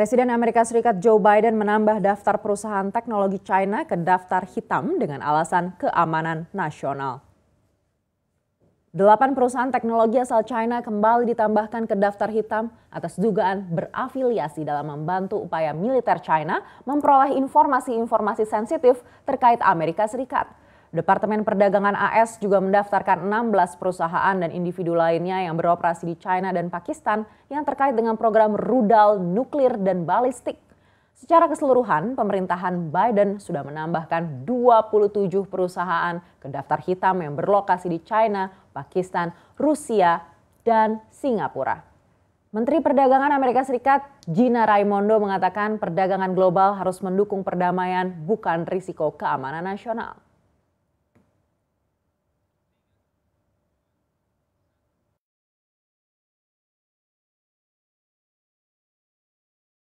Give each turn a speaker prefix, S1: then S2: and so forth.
S1: Presiden Amerika Serikat Joe Biden menambah daftar perusahaan teknologi China ke daftar hitam dengan alasan keamanan nasional. Delapan perusahaan teknologi asal China kembali ditambahkan ke daftar hitam atas dugaan berafiliasi dalam membantu upaya militer China memperoleh informasi-informasi sensitif terkait Amerika Serikat. Departemen Perdagangan AS juga mendaftarkan 16 perusahaan dan individu lainnya yang beroperasi di China dan Pakistan yang terkait dengan program rudal nuklir dan balistik. Secara keseluruhan, pemerintahan Biden sudah menambahkan 27 perusahaan ke daftar hitam yang berlokasi di China, Pakistan, Rusia, dan Singapura. Menteri Perdagangan Amerika Serikat Gina Raimondo mengatakan perdagangan global harus mendukung perdamaian bukan risiko keamanan nasional.